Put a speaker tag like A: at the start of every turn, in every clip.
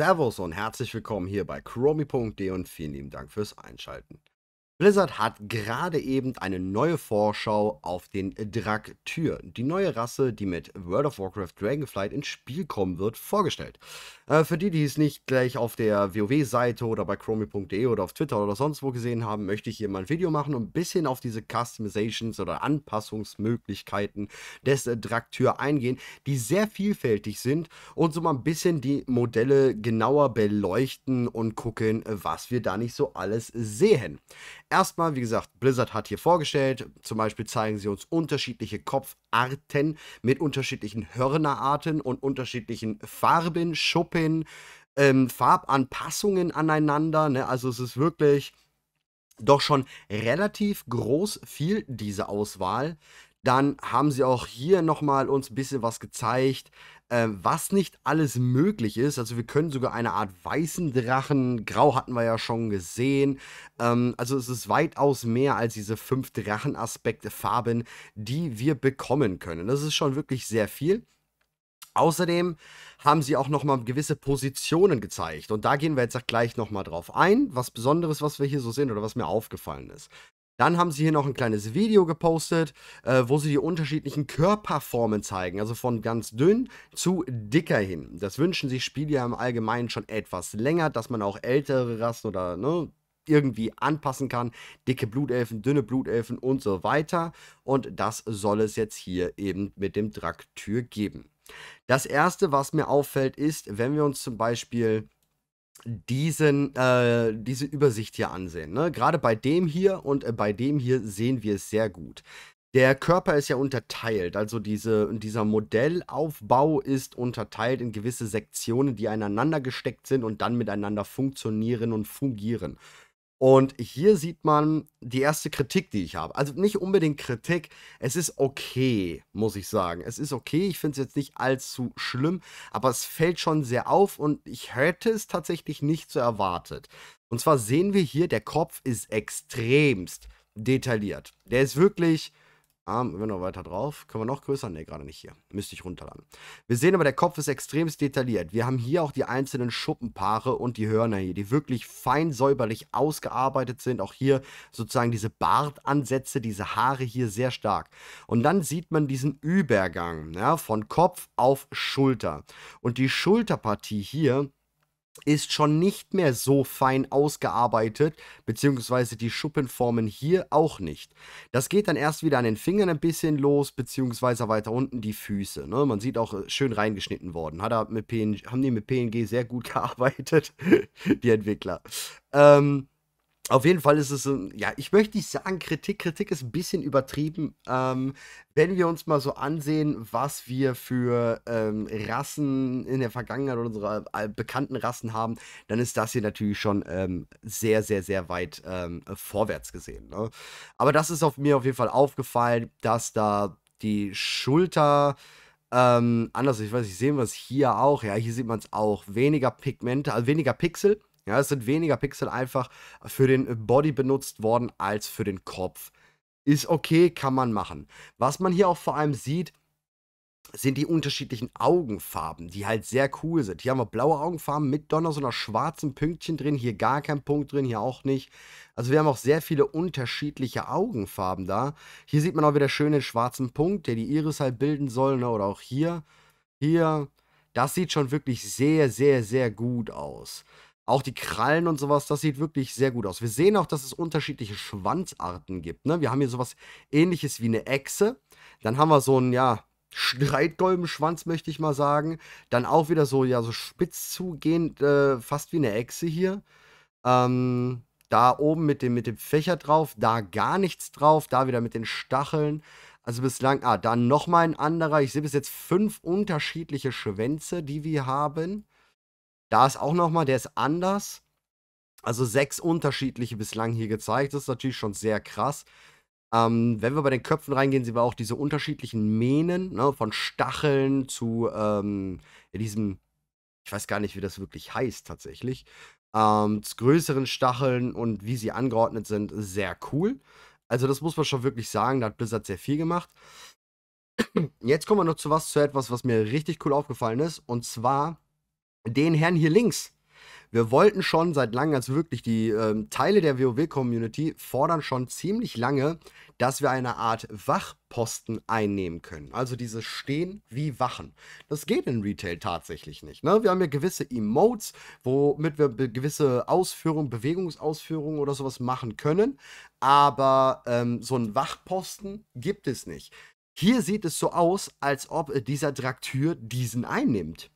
A: Servus und herzlich willkommen hier bei chromi.de und vielen lieben Dank fürs Einschalten. Blizzard hat gerade eben eine neue Vorschau auf den Draktyr, die neue Rasse, die mit World of Warcraft Dragonflight ins Spiel kommen wird, vorgestellt. Äh, für die, die es nicht gleich auf der WoW-Seite oder bei chromi.de oder auf Twitter oder sonst wo gesehen haben, möchte ich hier mal ein Video machen und ein bisschen auf diese Customizations oder Anpassungsmöglichkeiten des äh, Draktyr eingehen, die sehr vielfältig sind und so mal ein bisschen die Modelle genauer beleuchten und gucken, was wir da nicht so alles sehen. Erstmal, wie gesagt, Blizzard hat hier vorgestellt, zum Beispiel zeigen sie uns unterschiedliche Kopfarten mit unterschiedlichen Hörnerarten und unterschiedlichen Farben, Schuppen, ähm, Farbanpassungen aneinander. Ne? Also es ist wirklich doch schon relativ groß fiel, diese Auswahl. Dann haben sie auch hier nochmal uns ein bisschen was gezeigt, äh, was nicht alles möglich ist. Also wir können sogar eine Art weißen Drachen, grau hatten wir ja schon gesehen. Ähm, also es ist weitaus mehr als diese fünf Drachenaspekte Farben, die wir bekommen können. Das ist schon wirklich sehr viel. Außerdem haben sie auch nochmal gewisse Positionen gezeigt. Und da gehen wir jetzt gleich nochmal drauf ein, was Besonderes, was wir hier so sehen oder was mir aufgefallen ist. Dann haben sie hier noch ein kleines Video gepostet, äh, wo sie die unterschiedlichen Körperformen zeigen, also von ganz dünn zu dicker hin. Das wünschen sich Spiele ja im Allgemeinen schon etwas länger, dass man auch ältere Rassen oder ne, irgendwie anpassen kann. Dicke Blutelfen, dünne Blutelfen und so weiter. Und das soll es jetzt hier eben mit dem Draktür geben. Das erste, was mir auffällt, ist, wenn wir uns zum Beispiel diesen, äh, diese Übersicht hier ansehen. Ne? Gerade bei dem hier und äh, bei dem hier sehen wir es sehr gut. Der Körper ist ja unterteilt, also diese, dieser Modellaufbau ist unterteilt in gewisse Sektionen, die aneinander gesteckt sind und dann miteinander funktionieren und fungieren. Und hier sieht man die erste Kritik, die ich habe. Also nicht unbedingt Kritik, es ist okay, muss ich sagen. Es ist okay, ich finde es jetzt nicht allzu schlimm, aber es fällt schon sehr auf und ich hätte es tatsächlich nicht so erwartet. Und zwar sehen wir hier, der Kopf ist extremst detailliert. Der ist wirklich, Arm immer noch weiter drauf. Können wir noch größer? Ne, gerade nicht hier. Müsste ich runterladen. Wir sehen aber, der Kopf ist extremst detailliert. Wir haben hier auch die einzelnen Schuppenpaare und die Hörner hier, die wirklich fein säuberlich ausgearbeitet sind. Auch hier sozusagen diese Bartansätze, diese Haare hier sehr stark. Und dann sieht man diesen Übergang ja, von Kopf auf Schulter. Und die Schulterpartie hier ist schon nicht mehr so fein ausgearbeitet, beziehungsweise die Schuppenformen hier auch nicht. Das geht dann erst wieder an den Fingern ein bisschen los, beziehungsweise weiter unten die Füße. Ne? Man sieht auch, äh, schön reingeschnitten worden. Hat er mit PNG, haben die mit PNG sehr gut gearbeitet, die Entwickler. Ähm, auf jeden Fall ist es, ein, ja, ich möchte nicht sagen Kritik. Kritik ist ein bisschen übertrieben. Ähm, wenn wir uns mal so ansehen, was wir für ähm, Rassen in der Vergangenheit oder unsere äh, bekannten Rassen haben, dann ist das hier natürlich schon ähm, sehr, sehr, sehr weit ähm, vorwärts gesehen. Ne? Aber das ist auf mir auf jeden Fall aufgefallen, dass da die Schulter ähm, anders, ich weiß nicht, sehen wir es hier auch. Ja, hier sieht man es auch. Weniger Pigmente, also weniger Pixel ja, es sind weniger Pixel einfach für den Body benutzt worden als für den Kopf. Ist okay, kann man machen. Was man hier auch vor allem sieht, sind die unterschiedlichen Augenfarben, die halt sehr cool sind. Hier haben wir blaue Augenfarben mit Donner, so einer schwarzen Pünktchen drin. Hier gar kein Punkt drin, hier auch nicht. Also wir haben auch sehr viele unterschiedliche Augenfarben da. Hier sieht man auch wieder schön den schwarzen Punkt, der die Iris halt bilden soll, ne? oder auch hier. Hier, das sieht schon wirklich sehr, sehr, sehr gut aus. Auch die Krallen und sowas, das sieht wirklich sehr gut aus. Wir sehen auch, dass es unterschiedliche Schwanzarten gibt. Ne? Wir haben hier sowas ähnliches wie eine Echse. Dann haben wir so einen, ja, Streitgolbenschwanz, möchte ich mal sagen. Dann auch wieder so, ja, so spitz zugehend, äh, fast wie eine Echse hier. Ähm, da oben mit dem, mit dem Fächer drauf, da gar nichts drauf, da wieder mit den Stacheln. Also bislang, ah, dann nochmal ein anderer. Ich sehe bis jetzt fünf unterschiedliche Schwänze, die wir haben. Da ist auch nochmal, der ist anders. Also sechs unterschiedliche bislang hier gezeigt. Das ist natürlich schon sehr krass. Ähm, wenn wir bei den Köpfen reingehen, sehen wir auch diese unterschiedlichen Mähnen, ne, von Stacheln zu ähm, diesem, ich weiß gar nicht, wie das wirklich heißt tatsächlich, ähm, zu größeren Stacheln und wie sie angeordnet sind, sehr cool. Also das muss man schon wirklich sagen, da hat Blizzard sehr viel gemacht. Jetzt kommen wir noch zu was, zu etwas, was mir richtig cool aufgefallen ist, und zwar den Herrn hier links. Wir wollten schon seit langem, also wirklich die ähm, Teile der WoW-Community fordern schon ziemlich lange, dass wir eine Art Wachposten einnehmen können. Also dieses Stehen wie Wachen. Das geht in Retail tatsächlich nicht. Ne? Wir haben ja gewisse Emotes, womit wir gewisse Ausführungen, Bewegungsausführungen oder sowas machen können. Aber ähm, so einen Wachposten gibt es nicht. Hier sieht es so aus, als ob äh, dieser Draktür diesen einnimmt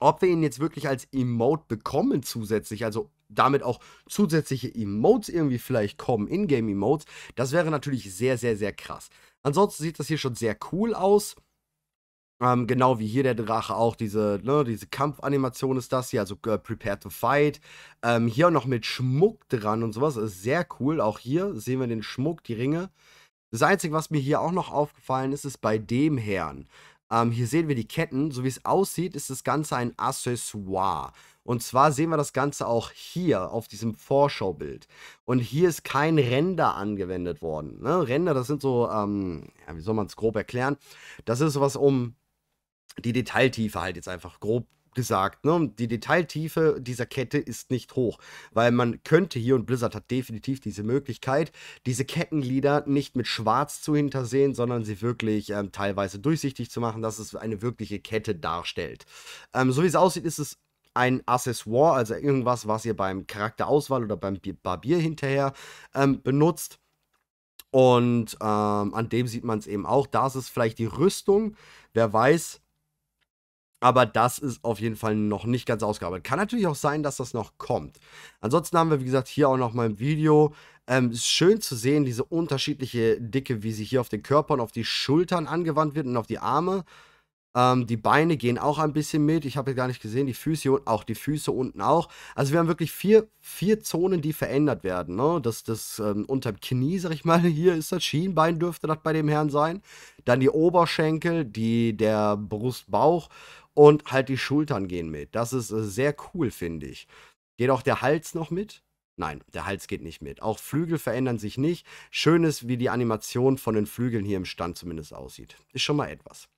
A: ob wir ihn jetzt wirklich als Emote bekommen zusätzlich, also damit auch zusätzliche Emotes irgendwie vielleicht kommen, Ingame-Emotes, das wäre natürlich sehr, sehr, sehr krass. Ansonsten sieht das hier schon sehr cool aus. Ähm, genau wie hier der Drache auch, diese, ne, diese Kampfanimation ist das hier, also äh, Prepare to Fight. Ähm, hier auch noch mit Schmuck dran und sowas, ist sehr cool. Auch hier sehen wir den Schmuck, die Ringe. Das Einzige, was mir hier auch noch aufgefallen ist, ist bei dem Herrn. Ähm, hier sehen wir die Ketten. So wie es aussieht, ist das Ganze ein Accessoire. Und zwar sehen wir das Ganze auch hier auf diesem Vorschaubild. Und hier ist kein Render angewendet worden. Ne? Render, das sind so, ähm, ja, wie soll man es grob erklären? Das ist sowas, um die Detailtiefe halt jetzt einfach grob gesagt. Ne? Die Detailtiefe dieser Kette ist nicht hoch, weil man könnte hier, und Blizzard hat definitiv diese Möglichkeit, diese Kettenglieder nicht mit Schwarz zu hintersehen, sondern sie wirklich ähm, teilweise durchsichtig zu machen, dass es eine wirkliche Kette darstellt. Ähm, so wie es aussieht, ist es ein Accessoire, also irgendwas, was ihr beim Charakterauswahl oder beim Barbier hinterher ähm, benutzt. Und ähm, an dem sieht man es eben auch. Da ist es vielleicht die Rüstung. Wer weiß, aber das ist auf jeden Fall noch nicht ganz ausgearbeitet. Kann natürlich auch sein, dass das noch kommt. Ansonsten haben wir, wie gesagt, hier auch noch mal ein Video. Ähm, ist schön zu sehen, diese unterschiedliche Dicke, wie sie hier auf den Körper und auf die Schultern angewandt wird und auf die Arme. Ähm, die Beine gehen auch ein bisschen mit. Ich habe jetzt gar nicht gesehen, die Füße und auch die Füße unten auch. Also wir haben wirklich vier, vier Zonen, die verändert werden. Ne? Das, das ähm, unterm Knie, sag ich mal, hier ist das Schienbein, dürfte das bei dem Herrn sein. Dann die Oberschenkel, die, der Brustbauch und halt die Schultern gehen mit. Das ist äh, sehr cool, finde ich. Geht auch der Hals noch mit? Nein, der Hals geht nicht mit. Auch Flügel verändern sich nicht. Schön ist, wie die Animation von den Flügeln hier im Stand zumindest aussieht. Ist schon mal etwas.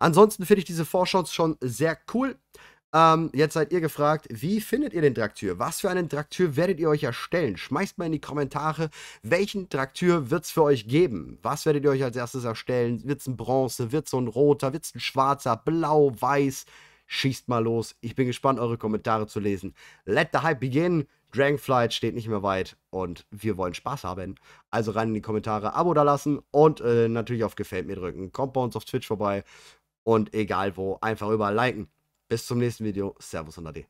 A: Ansonsten finde ich diese Vorshots schon sehr cool. Ähm, jetzt seid ihr gefragt, wie findet ihr den Draktür? Was für einen Draktür werdet ihr euch erstellen? Schmeißt mal in die Kommentare, welchen Draktür wird es für euch geben? Was werdet ihr euch als erstes erstellen? Wird es ein Bronze? Wird es so ein roter? Wird es ein schwarzer? Blau? Weiß? Schießt mal los. Ich bin gespannt, eure Kommentare zu lesen. Let the hype begin. Dragonflight steht nicht mehr weit und wir wollen Spaß haben. Also rein in die Kommentare, Abo da lassen und äh, natürlich auf Gefällt mir drücken. Kommt bei uns auf Twitch vorbei und egal wo, einfach überall liken. Bis zum nächsten Video. Servus und Ade.